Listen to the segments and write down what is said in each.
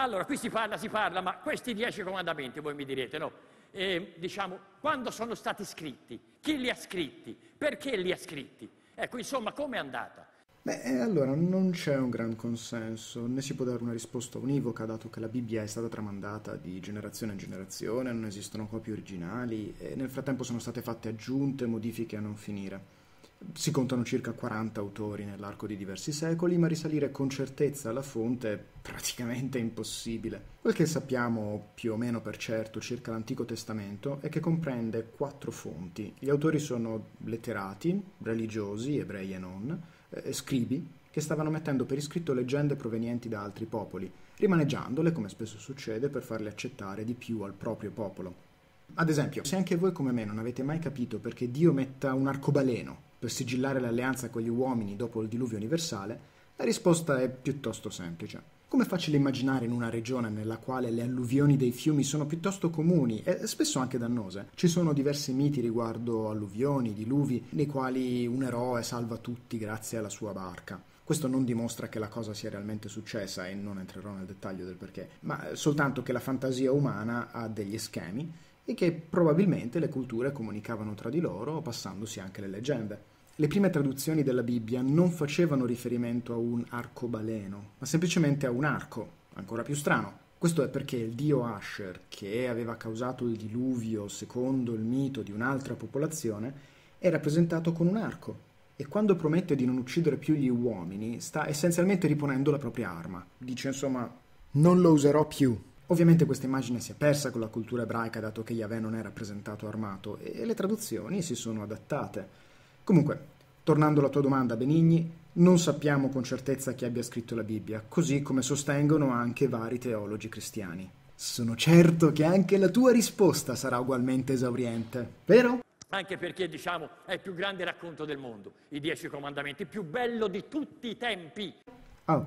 Allora, qui si parla, si parla, ma questi dieci comandamenti, voi mi direte, no? Eh, diciamo, quando sono stati scritti? Chi li ha scritti? Perché li ha scritti? Ecco, insomma, com'è andata? Beh, eh, allora non c'è un gran consenso, né si può dare una risposta univoca, dato che la Bibbia è stata tramandata di generazione in generazione, non esistono copie originali e nel frattempo sono state fatte aggiunte modifiche a non finire. Si contano circa 40 autori nell'arco di diversi secoli, ma risalire con certezza alla fonte è praticamente impossibile. Quel che sappiamo più o meno per certo circa l'Antico Testamento è che comprende quattro fonti. Gli autori sono letterati, religiosi, ebrei e non, eh, e scribi, che stavano mettendo per iscritto leggende provenienti da altri popoli, rimaneggiandole, come spesso succede, per farle accettare di più al proprio popolo. Ad esempio, se anche voi come me non avete mai capito perché Dio metta un arcobaleno per sigillare l'alleanza con gli uomini dopo il diluvio universale, la risposta è piuttosto semplice. Come è facile immaginare in una regione nella quale le alluvioni dei fiumi sono piuttosto comuni e spesso anche dannose? Ci sono diversi miti riguardo alluvioni, diluvi, nei quali un eroe salva tutti grazie alla sua barca. Questo non dimostra che la cosa sia realmente successa e non entrerò nel dettaglio del perché, ma soltanto che la fantasia umana ha degli schemi e che probabilmente le culture comunicavano tra di loro passandosi anche le leggende. Le prime traduzioni della Bibbia non facevano riferimento a un arcobaleno, ma semplicemente a un arco, ancora più strano. Questo è perché il dio Asher, che aveva causato il diluvio secondo il mito di un'altra popolazione, è rappresentato con un arco e quando promette di non uccidere più gli uomini sta essenzialmente riponendo la propria arma. Dice insomma, non lo userò più, Ovviamente questa immagine si è persa con la cultura ebraica dato che Yahweh non è rappresentato armato e le traduzioni si sono adattate. Comunque, tornando alla tua domanda, Benigni, non sappiamo con certezza chi abbia scritto la Bibbia, così come sostengono anche vari teologi cristiani. Sono certo che anche la tua risposta sarà ugualmente esauriente, vero? Anche perché, diciamo, è il più grande racconto del mondo, i Dieci Comandamenti, più bello di tutti i tempi. Oh,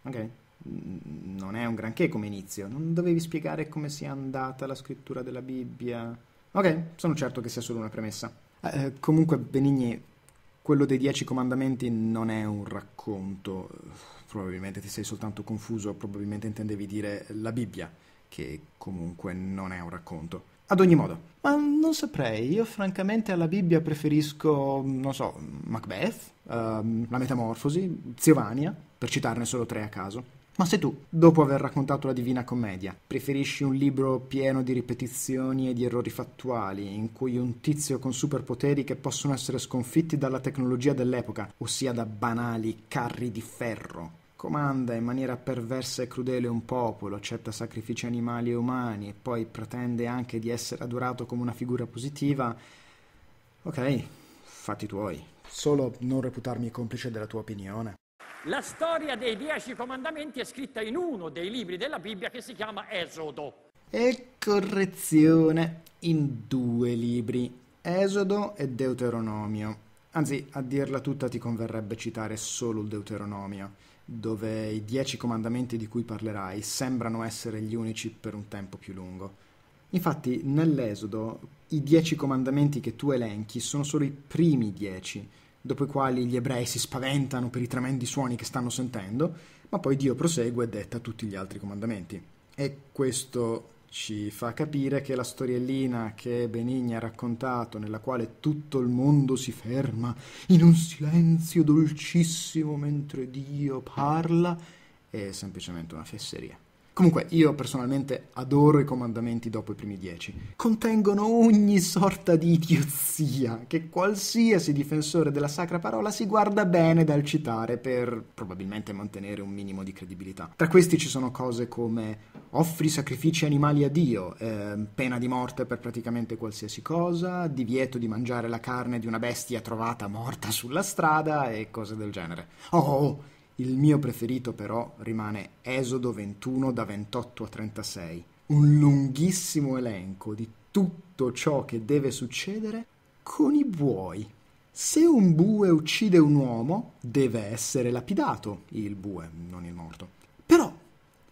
ok non è un granché come inizio. Non dovevi spiegare come sia andata la scrittura della Bibbia. Ok, sono certo che sia solo una premessa. Eh, eh comunque, Benigni, quello dei Dieci Comandamenti non è un racconto. Probabilmente ti sei soltanto confuso, probabilmente intendevi dire la Bibbia, che comunque non è un racconto. Ad ogni modo, ma non saprei, io francamente alla Bibbia preferisco, non so, Macbeth, uh, La Metamorfosi, Ziovania, per citarne solo tre a caso. Ma se tu, dopo aver raccontato la Divina Commedia, preferisci un libro pieno di ripetizioni e di errori fattuali, in cui un tizio con superpoteri che possono essere sconfitti dalla tecnologia dell'epoca, ossia da banali carri di ferro, comanda in maniera perversa e crudele un popolo, accetta sacrifici animali e umani e poi pretende anche di essere adorato come una figura positiva, ok, fatti tuoi. Solo non reputarmi complice della tua opinione. La storia dei dieci comandamenti è scritta in uno dei libri della Bibbia che si chiama Esodo. E correzione, in due libri, Esodo e Deuteronomio. Anzi, a dirla tutta ti converrebbe citare solo il Deuteronomio, dove i dieci comandamenti di cui parlerai sembrano essere gli unici per un tempo più lungo. Infatti, nell'Esodo, i dieci comandamenti che tu elenchi sono solo i primi dieci, dopo i quali gli ebrei si spaventano per i tremendi suoni che stanno sentendo, ma poi Dio prosegue e detta tutti gli altri comandamenti. E questo ci fa capire che la storiellina che Benigni ha raccontato, nella quale tutto il mondo si ferma in un silenzio dolcissimo mentre Dio parla, è semplicemente una fesseria. Comunque io personalmente adoro i comandamenti dopo i primi dieci. Contengono ogni sorta di idiozia che qualsiasi difensore della sacra parola si guarda bene dal citare per probabilmente mantenere un minimo di credibilità. Tra questi ci sono cose come offri sacrifici animali a Dio, eh, pena di morte per praticamente qualsiasi cosa, divieto di mangiare la carne di una bestia trovata morta sulla strada e cose del genere. Oh! oh, oh il mio preferito però rimane Esodo 21 da 28 a 36, un lunghissimo elenco di tutto ciò che deve succedere con i buoi. Se un bue uccide un uomo, deve essere lapidato, il bue, non il morto. Però,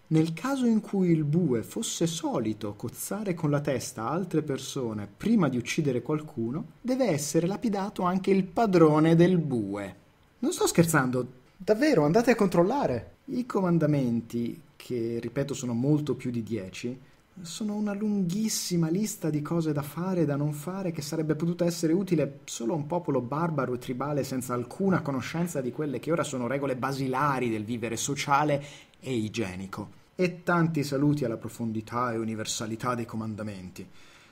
nel caso in cui il bue fosse solito cozzare con la testa altre persone prima di uccidere qualcuno, deve essere lapidato anche il padrone del bue. Non sto scherzando, Davvero, andate a controllare. I comandamenti, che ripeto sono molto più di 10, sono una lunghissima lista di cose da fare e da non fare che sarebbe potuta essere utile solo a un popolo barbaro e tribale senza alcuna conoscenza di quelle che ora sono regole basilari del vivere sociale e igienico. E tanti saluti alla profondità e universalità dei comandamenti.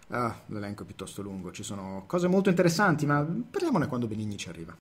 Ah, l'elenco è piuttosto lungo, ci sono cose molto interessanti, ma parliamone quando Benigni ci arriva.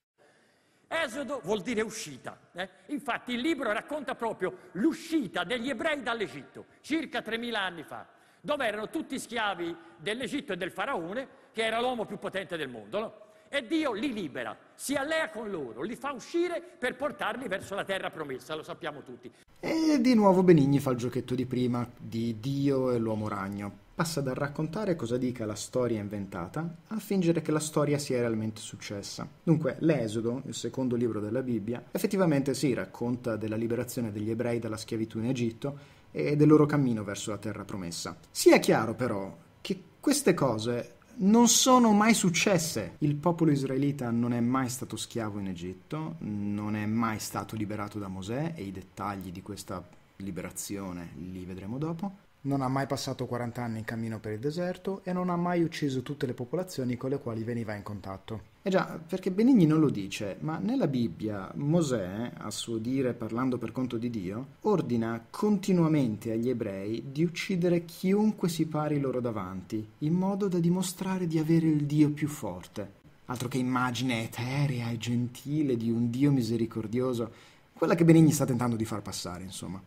Esodo vuol dire uscita. Eh? Infatti il libro racconta proprio l'uscita degli ebrei dall'Egitto, circa 3.000 anni fa, dove erano tutti schiavi dell'Egitto e del faraone, che era l'uomo più potente del mondo. No? E Dio li libera, si allea con loro, li fa uscire per portarli verso la terra promessa, lo sappiamo tutti. E di nuovo Benigni fa il giochetto di prima di Dio e l'uomo ragno passa dal raccontare cosa dica la storia inventata a fingere che la storia sia realmente successa. Dunque, l'Esodo, il secondo libro della Bibbia, effettivamente sì, racconta della liberazione degli ebrei dalla schiavitù in Egitto e del loro cammino verso la terra promessa. Sia chiaro però che queste cose non sono mai successe. Il popolo israelita non è mai stato schiavo in Egitto, non è mai stato liberato da Mosè e i dettagli di questa liberazione li vedremo dopo. Non ha mai passato 40 anni in cammino per il deserto e non ha mai ucciso tutte le popolazioni con le quali veniva in contatto. Eh già, perché Benigni non lo dice, ma nella Bibbia Mosè, a suo dire parlando per conto di Dio, ordina continuamente agli ebrei di uccidere chiunque si pari loro davanti, in modo da dimostrare di avere il Dio più forte. Altro che immagine eterea e gentile di un Dio misericordioso, quella che Benigni sta tentando di far passare, insomma.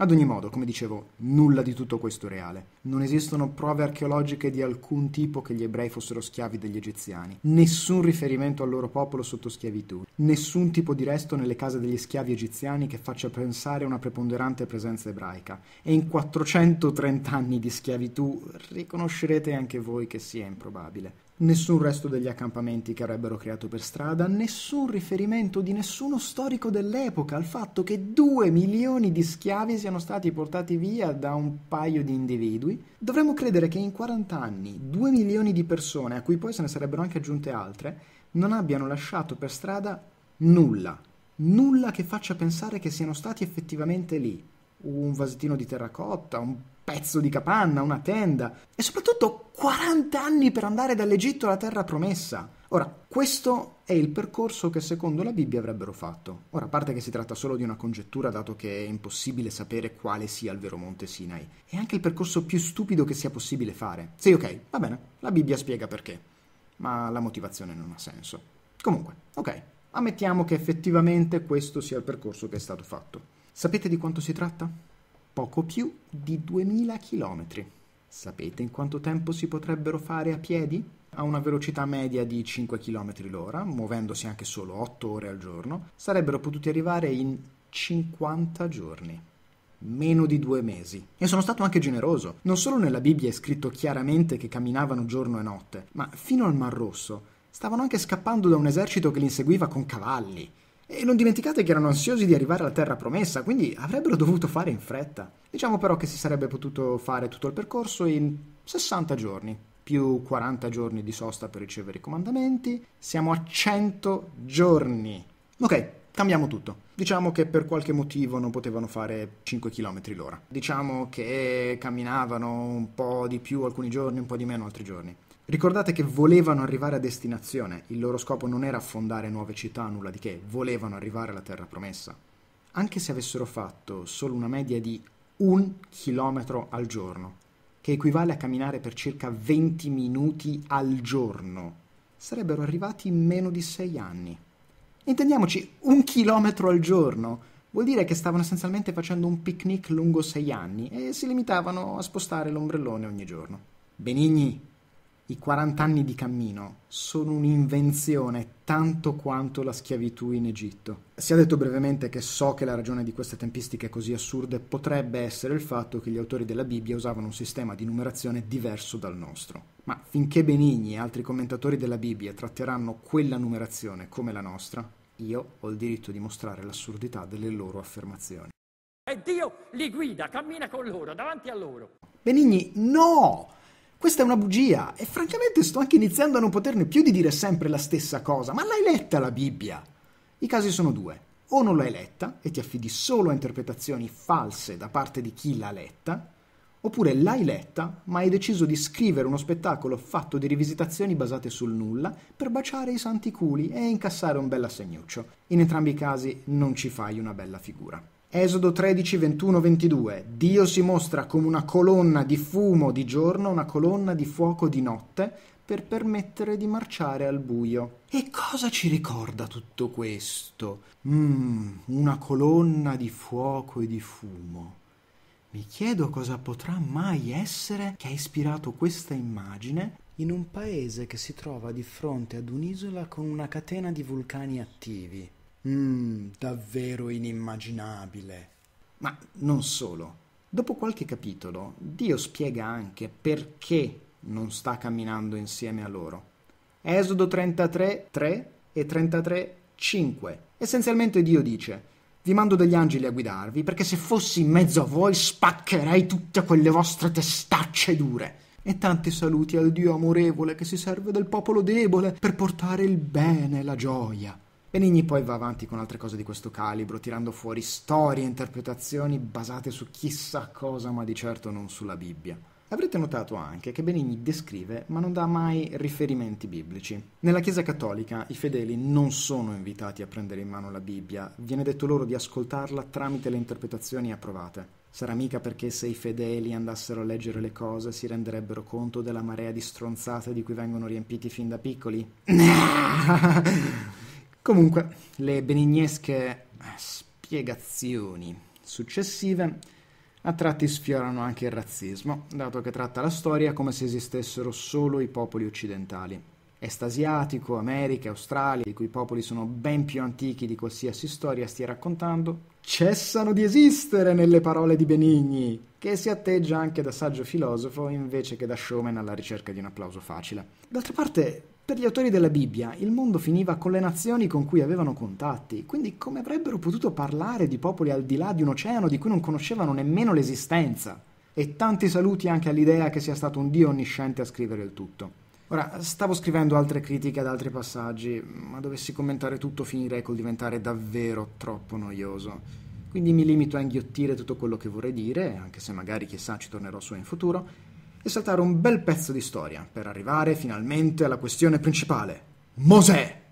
Ad ogni modo, come dicevo, nulla di tutto questo è reale. Non esistono prove archeologiche di alcun tipo che gli ebrei fossero schiavi degli egiziani, nessun riferimento al loro popolo sotto schiavitù, nessun tipo di resto nelle case degli schiavi egiziani che faccia pensare a una preponderante presenza ebraica. E in 430 anni di schiavitù riconoscerete anche voi che sia improbabile. Nessun resto degli accampamenti che avrebbero creato per strada, nessun riferimento di nessuno storico dell'epoca al fatto che due milioni di schiavi siano stati portati via da un paio di individui. Dovremmo credere che in 40 anni due milioni di persone, a cui poi se ne sarebbero anche aggiunte altre, non abbiano lasciato per strada nulla, nulla che faccia pensare che siano stati effettivamente lì. Un vasettino di terracotta, un pezzo di capanna, una tenda e soprattutto 40 anni per andare dall'Egitto alla terra promessa. Ora, questo è il percorso che secondo la Bibbia avrebbero fatto. Ora, a parte che si tratta solo di una congettura, dato che è impossibile sapere quale sia il vero monte Sinai, è anche il percorso più stupido che sia possibile fare. Sì, ok, va bene, la Bibbia spiega perché, ma la motivazione non ha senso. Comunque, ok, ammettiamo che effettivamente questo sia il percorso che è stato fatto. Sapete di quanto si tratta? poco più di 2000 km. Sapete in quanto tempo si potrebbero fare a piedi? A una velocità media di 5 km l'ora, muovendosi anche solo 8 ore al giorno, sarebbero potuti arrivare in 50 giorni meno di due mesi. E sono stato anche generoso. Non solo nella Bibbia è scritto chiaramente che camminavano giorno e notte, ma fino al Mar Rosso stavano anche scappando da un esercito che li inseguiva con cavalli. E non dimenticate che erano ansiosi di arrivare alla terra promessa, quindi avrebbero dovuto fare in fretta. Diciamo però che si sarebbe potuto fare tutto il percorso in 60 giorni, più 40 giorni di sosta per ricevere i comandamenti, siamo a 100 giorni. Ok, cambiamo tutto. Diciamo che per qualche motivo non potevano fare 5 km l'ora. Diciamo che camminavano un po' di più alcuni giorni, un po' di meno altri giorni. Ricordate che volevano arrivare a destinazione, il loro scopo non era affondare nuove città, nulla di che, volevano arrivare alla terra promessa. Anche se avessero fatto solo una media di un chilometro al giorno, che equivale a camminare per circa 20 minuti al giorno, sarebbero arrivati in meno di sei anni. Intendiamoci, un chilometro al giorno vuol dire che stavano essenzialmente facendo un picnic lungo sei anni e si limitavano a spostare l'ombrellone ogni giorno. Benigni, i 40 anni di cammino sono un'invenzione tanto quanto la schiavitù in Egitto. Si è detto brevemente che so che la ragione di queste tempistiche così assurde potrebbe essere il fatto che gli autori della Bibbia usavano un sistema di numerazione diverso dal nostro. Ma finché Benigni e altri commentatori della Bibbia tratteranno quella numerazione come la nostra, io ho il diritto di mostrare l'assurdità delle loro affermazioni. E Dio li guida, cammina con loro, davanti a loro. Benigni, no! Questa è una bugia e francamente sto anche iniziando a non poterne più di dire sempre la stessa cosa, ma l'hai letta la Bibbia? I casi sono due. O non l'hai letta e ti affidi solo a interpretazioni false da parte di chi l'ha letta, oppure l'hai letta ma hai deciso di scrivere uno spettacolo fatto di rivisitazioni basate sul nulla per baciare i santi culi e incassare un bel assegnuccio. In entrambi i casi non ci fai una bella figura. Esodo 13, 21, 22. Dio si mostra come una colonna di fumo di giorno, una colonna di fuoco di notte, per permettere di marciare al buio. E cosa ci ricorda tutto questo? Mmm, una colonna di fuoco e di fumo. Mi chiedo cosa potrà mai essere che ha ispirato questa immagine in un paese che si trova di fronte ad un'isola con una catena di vulcani attivi. Mmm, davvero inimmaginabile. Ma non solo. Dopo qualche capitolo, Dio spiega anche perché non sta camminando insieme a loro. Esodo 33, 3 e 33, 5. Essenzialmente Dio dice, vi mando degli angeli a guidarvi, perché se fossi in mezzo a voi spaccherei tutte quelle vostre testacce dure. E tanti saluti al Dio amorevole che si serve del popolo debole per portare il bene e la gioia. Benigni poi va avanti con altre cose di questo calibro, tirando fuori storie e interpretazioni basate su chissà cosa, ma di certo non sulla Bibbia. Avrete notato anche che Benigni descrive ma non dà mai riferimenti biblici. Nella Chiesa Cattolica i fedeli non sono invitati a prendere in mano la Bibbia, viene detto loro di ascoltarla tramite le interpretazioni approvate. Sarà mica perché se i fedeli andassero a leggere le cose si renderebbero conto della marea di stronzate di cui vengono riempiti fin da piccoli? Comunque, le benignesche spiegazioni successive a tratti sfiorano anche il razzismo, dato che tratta la storia come se esistessero solo i popoli occidentali. Est asiatico, America, Australia, i cui popoli sono ben più antichi di qualsiasi storia stia raccontando, cessano di esistere nelle parole di Benigni, che si atteggia anche da saggio filosofo invece che da showman alla ricerca di un applauso facile. D'altra parte, per gli autori della Bibbia il mondo finiva con le nazioni con cui avevano contatti, quindi come avrebbero potuto parlare di popoli al di là di un oceano di cui non conoscevano nemmeno l'esistenza? E tanti saluti anche all'idea che sia stato un Dio onnisciente a scrivere il tutto. Ora, stavo scrivendo altre critiche ad altri passaggi, ma dovessi commentare tutto finirei col diventare davvero troppo noioso. Quindi mi limito a inghiottire tutto quello che vorrei dire, anche se magari chissà ci tornerò su in futuro, e saltare un bel pezzo di storia per arrivare finalmente alla questione principale. Mosè!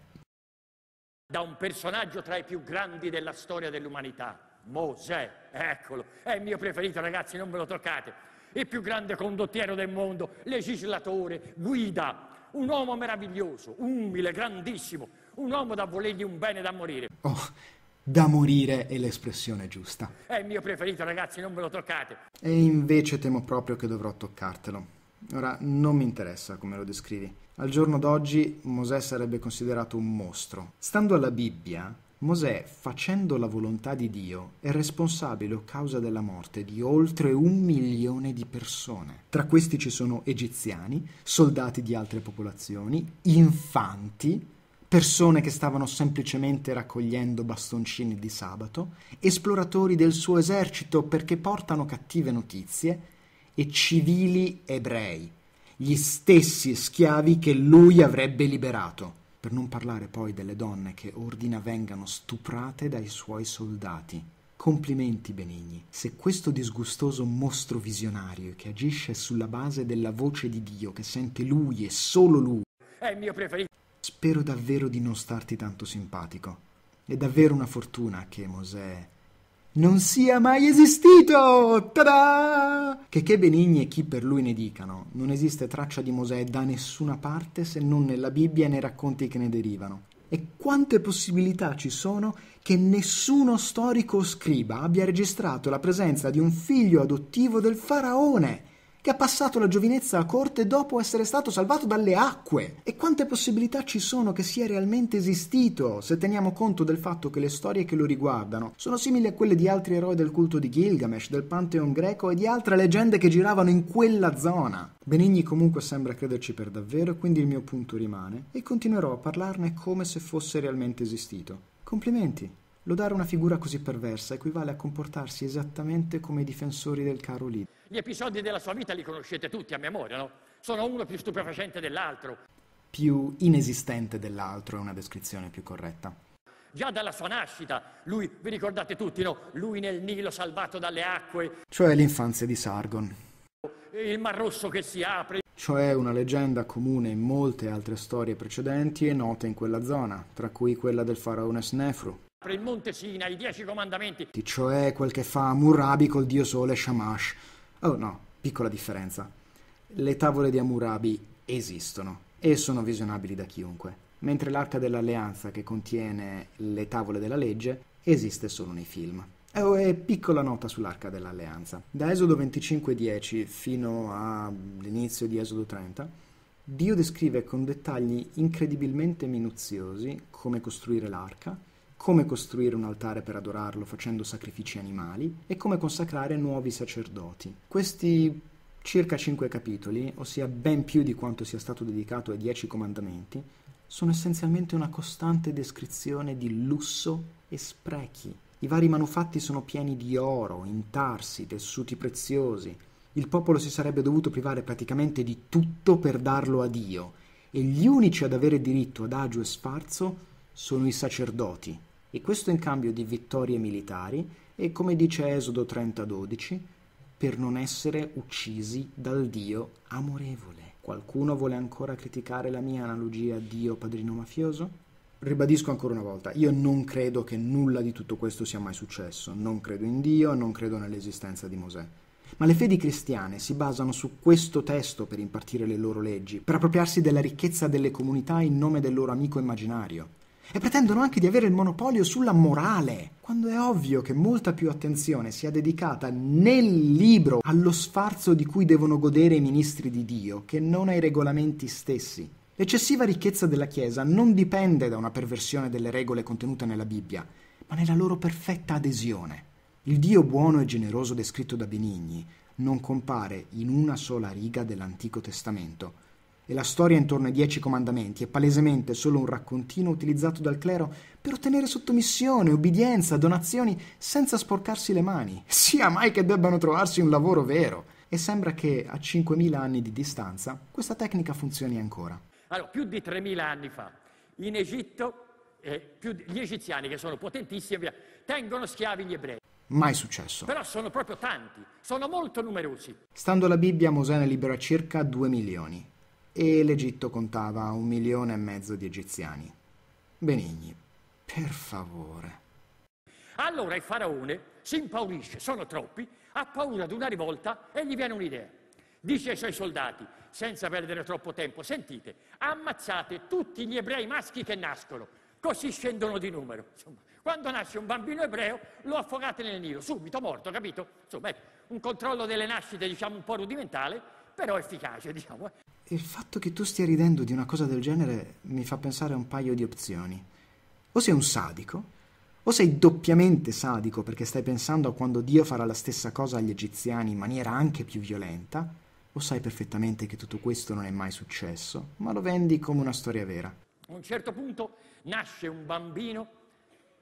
Da un personaggio tra i più grandi della storia dell'umanità, Mosè, eccolo, è il mio preferito ragazzi, non me lo toccate. Il più grande condottiero del mondo, legislatore, guida, un uomo meraviglioso, umile, grandissimo, un uomo da volergli un bene da morire. Oh, da morire è l'espressione giusta. È il mio preferito, ragazzi, non me lo toccate. E invece temo proprio che dovrò toccartelo. Ora, non mi interessa come lo descrivi. Al giorno d'oggi Mosè sarebbe considerato un mostro. Stando alla Bibbia, Mosè, facendo la volontà di Dio, è responsabile o causa della morte di oltre un milione di persone. Tra questi ci sono egiziani, soldati di altre popolazioni, infanti, persone che stavano semplicemente raccogliendo bastoncini di sabato, esploratori del suo esercito perché portano cattive notizie, e civili ebrei, gli stessi schiavi che lui avrebbe liberato, per non parlare poi delle donne che ordina vengano stuprate dai suoi soldati. Complimenti benigni, se questo disgustoso mostro visionario che agisce sulla base della voce di Dio che sente lui e solo lui è il mio preferito Spero davvero di non starti tanto simpatico. È davvero una fortuna che Mosè non sia mai esistito! ta Che che Benigni e chi per lui ne dicano, non esiste traccia di Mosè da nessuna parte se non nella Bibbia e nei racconti che ne derivano. E quante possibilità ci sono che nessuno storico o scriba abbia registrato la presenza di un figlio adottivo del faraone! che ha passato la giovinezza a corte dopo essere stato salvato dalle acque. E quante possibilità ci sono che sia realmente esistito, se teniamo conto del fatto che le storie che lo riguardano sono simili a quelle di altri eroi del culto di Gilgamesh, del Pantheon greco e di altre leggende che giravano in quella zona. Benigni comunque sembra crederci per davvero, quindi il mio punto rimane, e continuerò a parlarne come se fosse realmente esistito. Complimenti! Lodare una figura così perversa equivale a comportarsi esattamente come i difensori del caro leader. Gli episodi della sua vita li conoscete tutti a memoria, no? Sono uno più stupefacente dell'altro. Più inesistente dell'altro è una descrizione più corretta. Già dalla sua nascita, lui, vi ricordate tutti, no? Lui nel Nilo salvato dalle acque. Cioè l'infanzia di Sargon. Il Mar Rosso che si apre. Cioè una leggenda comune in molte altre storie precedenti e note in quella zona, tra cui quella del faraone Snefru, per il Monte Sina, i Dieci Comandamenti. Cioè quel che fa Murabi col dio sole Shamash. Oh no, piccola differenza. Le tavole di Amurabi esistono e sono visionabili da chiunque, mentre l'arca dell'alleanza che contiene le tavole della legge esiste solo nei film. Oh, e piccola nota sull'arca dell'alleanza. Da Esodo 25.10 fino all'inizio di Esodo 30, Dio descrive con dettagli incredibilmente minuziosi come costruire l'arca come costruire un altare per adorarlo facendo sacrifici animali e come consacrare nuovi sacerdoti. Questi circa cinque capitoli, ossia ben più di quanto sia stato dedicato ai dieci comandamenti, sono essenzialmente una costante descrizione di lusso e sprechi. I vari manufatti sono pieni di oro, intarsi, tessuti preziosi. Il popolo si sarebbe dovuto privare praticamente di tutto per darlo a Dio, e gli unici ad avere diritto ad agio e sfarzo sono i sacerdoti, e questo in cambio di vittorie militari e, come dice Esodo 30:12, per non essere uccisi dal Dio amorevole. Qualcuno vuole ancora criticare la mia analogia Dio padrino mafioso? Ribadisco ancora una volta, io non credo che nulla di tutto questo sia mai successo, non credo in Dio, non credo nell'esistenza di Mosè. Ma le fedi cristiane si basano su questo testo per impartire le loro leggi, per appropriarsi della ricchezza delle comunità in nome del loro amico immaginario e pretendono anche di avere il monopolio sulla morale, quando è ovvio che molta più attenzione sia dedicata nel libro allo sfarzo di cui devono godere i ministri di Dio, che non ai regolamenti stessi. L'eccessiva ricchezza della Chiesa non dipende da una perversione delle regole contenute nella Bibbia, ma nella loro perfetta adesione. Il Dio buono e generoso descritto da Benigni non compare in una sola riga dell'Antico Testamento, e la storia intorno ai Dieci Comandamenti è palesemente solo un raccontino utilizzato dal clero per ottenere sottomissione, obbedienza, donazioni senza sporcarsi le mani, sia mai che debbano trovarsi un lavoro vero. E sembra che a 5.000 anni di distanza questa tecnica funzioni ancora. Allora, più di 3.000 anni fa, in Egitto, eh, di, gli egiziani, che sono potentissimi, tengono schiavi gli ebrei. Mai successo. Però sono proprio tanti, sono molto numerosi. Stando alla Bibbia, Mosè ne libera circa 2 milioni e l'Egitto contava un milione e mezzo di egiziani. Benigni, per favore. Allora il faraone si impaurisce, sono troppi, ha paura di una rivolta e gli viene un'idea. Dice ai suoi soldati, senza perdere troppo tempo, sentite, ammazzate tutti gli ebrei maschi che nascono, così scendono di numero. Insomma, quando nasce un bambino ebreo lo affogate nel nido, subito morto, capito? Insomma, ecco, un controllo delle nascite, diciamo, un po' rudimentale, però efficace, diciamo. Eh. Il fatto che tu stia ridendo di una cosa del genere mi fa pensare a un paio di opzioni. O sei un sadico, o sei doppiamente sadico perché stai pensando a quando Dio farà la stessa cosa agli egiziani in maniera anche più violenta, o sai perfettamente che tutto questo non è mai successo, ma lo vendi come una storia vera. A un certo punto nasce un bambino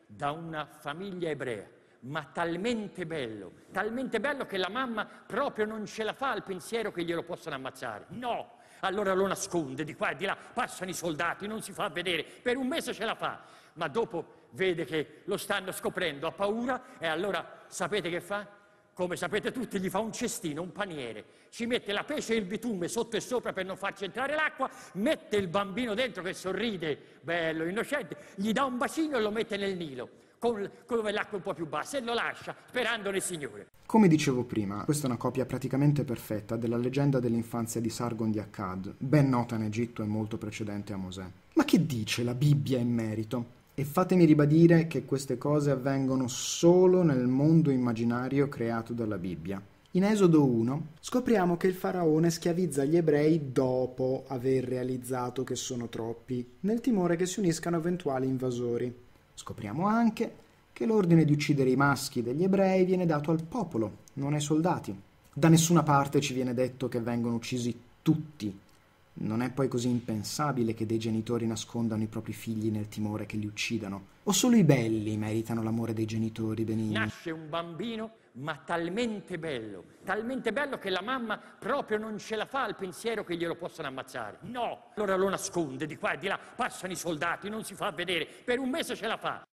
da una famiglia ebrea, ma talmente bello, talmente bello che la mamma proprio non ce la fa al pensiero che glielo possano ammazzare. No, allora lo nasconde di qua e di là, passano i soldati, non si fa vedere, per un mese ce la fa, ma dopo vede che lo stanno scoprendo, ha paura e allora sapete che fa? Come sapete tutti, gli fa un cestino, un paniere, ci mette la pesce e il bitume sotto e sopra per non farci entrare l'acqua, mette il bambino dentro che sorride, bello, innocente, gli dà un bacino e lo mette nel Nilo con, con l'acqua un po' più bassa e lo lascia sperando nel Signore. Come dicevo prima, questa è una copia praticamente perfetta della leggenda dell'infanzia di Sargon di Akkad, ben nota in Egitto e molto precedente a Mosè. Ma che dice la Bibbia in merito? E fatemi ribadire che queste cose avvengono solo nel mondo immaginario creato dalla Bibbia. In Esodo 1 scopriamo che il faraone schiavizza gli ebrei dopo aver realizzato che sono troppi, nel timore che si uniscano eventuali invasori. Scopriamo anche che l'ordine di uccidere i maschi degli ebrei viene dato al popolo, non ai soldati. Da nessuna parte ci viene detto che vengono uccisi tutti. Non è poi così impensabile che dei genitori nascondano i propri figli nel timore che li uccidano. O solo i belli meritano l'amore dei genitori benigni. Nasce un bambino ma talmente bello, talmente bello che la mamma proprio non ce la fa al pensiero che glielo possano ammazzare. No! Allora lo nasconde di qua e di là, passano i soldati, non si fa vedere, per un mese ce la fa.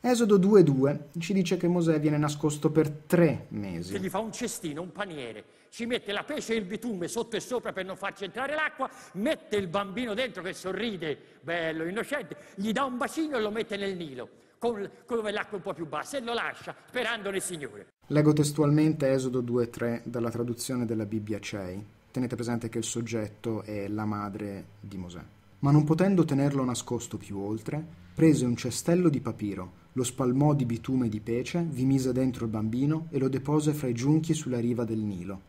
Esodo 2.2 ci dice che Mosè viene nascosto per tre mesi. Che gli fa un cestino, un paniere, ci mette la pesce e il bitume sotto e sopra per non farci entrare l'acqua, mette il bambino dentro che sorride, bello, innocente, gli dà un bacino e lo mette nel Nilo con, con l'acqua un po' più bassa e lo lascia sperando nel Signore. Leggo testualmente Esodo 2.3 dalla traduzione della Bibbia CEI. Tenete presente che il soggetto è la madre di Mosè. Ma non potendo tenerlo nascosto più oltre, prese un cestello di papiro, lo spalmò di bitume di pece, vi mise dentro il bambino e lo depose fra i giunchi sulla riva del Nilo.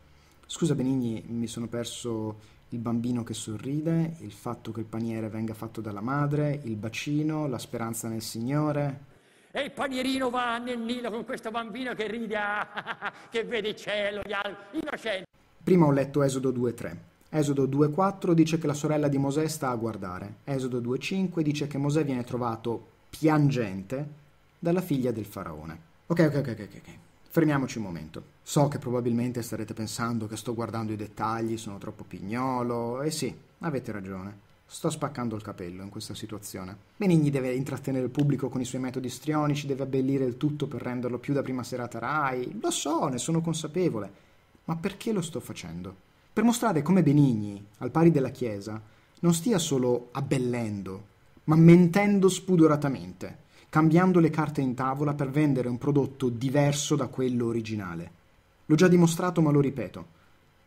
Scusa Benigni, mi sono perso il bambino che sorride, il fatto che il paniere venga fatto dalla madre, il bacino, la speranza nel Signore. E il panierino va nel nido con questo bambino che ride, ah, ah, ah, che vede il cielo, gli altri, innocenti. Prima ho letto Esodo 2.3. Esodo 2.4 dice che la sorella di Mosè sta a guardare. Esodo 2.5 dice che Mosè viene trovato piangente dalla figlia del faraone. Ok, ok, ok, ok, ok. Fermiamoci un momento. So che probabilmente starete pensando che sto guardando i dettagli, sono troppo pignolo, e sì, avete ragione. Sto spaccando il capello in questa situazione. Benigni deve intrattenere il pubblico con i suoi metodi strionici, deve abbellire il tutto per renderlo più da prima serata Rai. Lo so, ne sono consapevole. Ma perché lo sto facendo? Per mostrare come Benigni, al pari della Chiesa, non stia solo abbellendo, ma mentendo spudoratamente, cambiando le carte in tavola per vendere un prodotto diverso da quello originale. L'ho già dimostrato ma lo ripeto.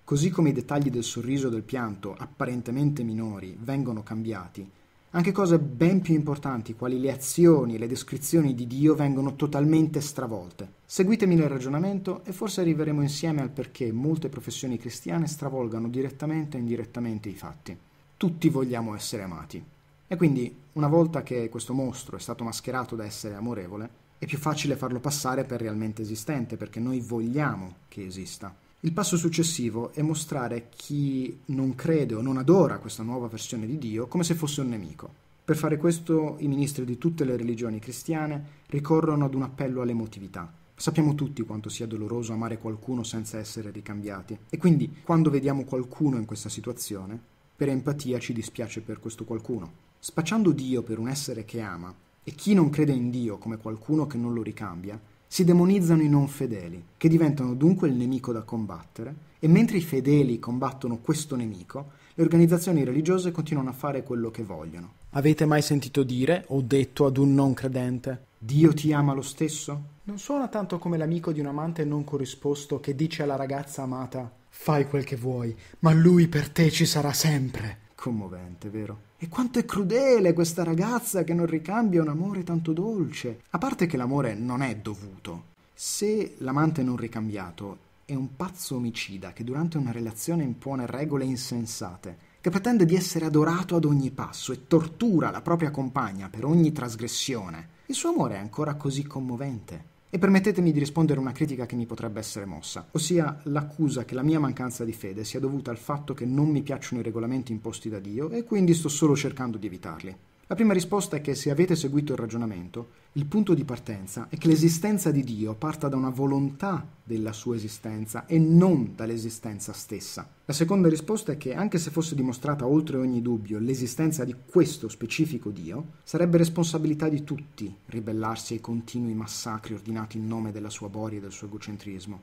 Così come i dettagli del sorriso e del pianto, apparentemente minori, vengono cambiati, anche cose ben più importanti, quali le azioni e le descrizioni di Dio, vengono totalmente stravolte. Seguitemi nel ragionamento e forse arriveremo insieme al perché molte professioni cristiane stravolgano direttamente o indirettamente i fatti. Tutti vogliamo essere amati. E quindi, una volta che questo mostro è stato mascherato da essere amorevole, è più facile farlo passare per realmente esistente, perché noi vogliamo che esista. Il passo successivo è mostrare chi non crede o non adora questa nuova versione di Dio come se fosse un nemico. Per fare questo i ministri di tutte le religioni cristiane ricorrono ad un appello all'emotività. Sappiamo tutti quanto sia doloroso amare qualcuno senza essere ricambiati e quindi quando vediamo qualcuno in questa situazione, per empatia ci dispiace per questo qualcuno. Spacciando Dio per un essere che ama, e chi non crede in Dio come qualcuno che non lo ricambia, si demonizzano i non fedeli, che diventano dunque il nemico da combattere, e mentre i fedeli combattono questo nemico, le organizzazioni religiose continuano a fare quello che vogliono. Avete mai sentito dire o detto ad un non credente Dio ti ama lo stesso? Non suona tanto come l'amico di un amante non corrisposto che dice alla ragazza amata Fai quel che vuoi, ma lui per te ci sarà sempre. Commovente, vero? E quanto è crudele questa ragazza che non ricambia un amore tanto dolce. A parte che l'amore non è dovuto. Se l'amante non ricambiato è un pazzo omicida che durante una relazione impone regole insensate, che pretende di essere adorato ad ogni passo e tortura la propria compagna per ogni trasgressione, il suo amore è ancora così commovente. E permettetemi di rispondere a una critica che mi potrebbe essere mossa, ossia l'accusa che la mia mancanza di fede sia dovuta al fatto che non mi piacciono i regolamenti imposti da Dio e quindi sto solo cercando di evitarli. La prima risposta è che se avete seguito il ragionamento, il punto di partenza è che l'esistenza di Dio parta da una volontà della sua esistenza e non dall'esistenza stessa. La seconda risposta è che anche se fosse dimostrata oltre ogni dubbio l'esistenza di questo specifico Dio, sarebbe responsabilità di tutti ribellarsi ai continui massacri ordinati in nome della sua boria e del suo egocentrismo.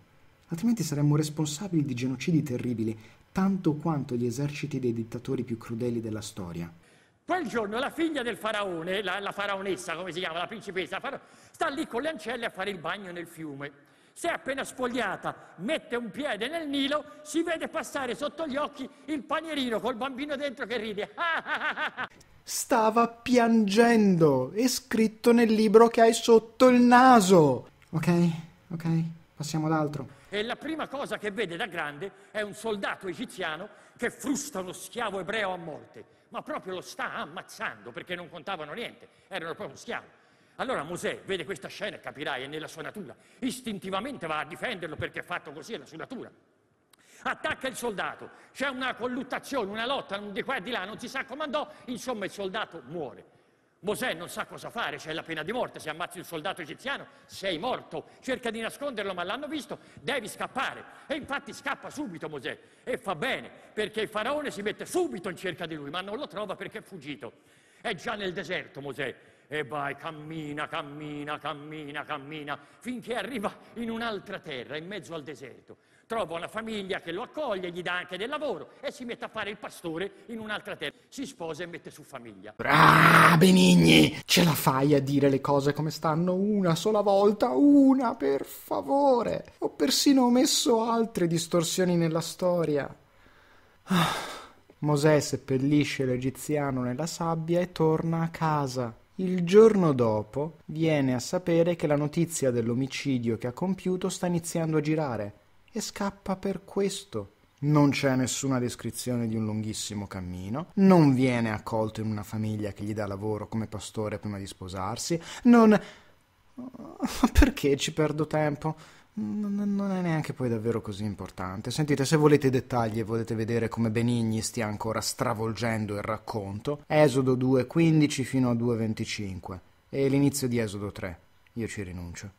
Altrimenti saremmo responsabili di genocidi terribili, tanto quanto gli eserciti dei dittatori più crudeli della storia. Quel giorno la figlia del faraone, la, la faraonessa, come si chiama, la principessa, fara... sta lì con le ancelle a fare il bagno nel fiume. Se è appena spogliata, mette un piede nel Nilo, si vede passare sotto gli occhi il panierino col bambino dentro che ride. Stava piangendo, è scritto nel libro che hai sotto il naso. Ok, ok, passiamo ad altro. E la prima cosa che vede da grande è un soldato egiziano che frusta uno schiavo ebreo a morte ma proprio lo sta ammazzando perché non contavano niente, erano proprio schiavi. Allora Mosè vede questa scena e capirai, è nella sua natura, istintivamente va a difenderlo perché è fatto così, è la sua natura. Attacca il soldato, c'è una colluttazione, una lotta di qua e di là, non si sa come andò, insomma il soldato muore. Mosè non sa cosa fare, c'è la pena di morte, se ammazzi un soldato egiziano sei morto, cerca di nasconderlo ma l'hanno visto, devi scappare. E infatti scappa subito Mosè e fa bene perché il faraone si mette subito in cerca di lui ma non lo trova perché è fuggito. È già nel deserto Mosè e vai, cammina, cammina, cammina, cammina, finché arriva in un'altra terra, in mezzo al deserto trova una famiglia che lo accoglie, gli dà anche del lavoro e si mette a fare il pastore in un'altra terra. Si sposa e mette su famiglia. Ah, Benigni! Ce la fai a dire le cose come stanno una sola volta? Una, per favore! Ho persino omesso altre distorsioni nella storia. Ah. Mosè seppellisce l'egiziano nella sabbia e torna a casa. Il giorno dopo viene a sapere che la notizia dell'omicidio che ha compiuto sta iniziando a girare e scappa per questo. Non c'è nessuna descrizione di un lunghissimo cammino, non viene accolto in una famiglia che gli dà lavoro come pastore prima di sposarsi, non... Perché ci perdo tempo? Non è neanche poi davvero così importante. Sentite, se volete i dettagli e volete vedere come Benigni stia ancora stravolgendo il racconto, Esodo 2.15 fino a 2.25 e l'inizio di Esodo 3. Io ci rinuncio.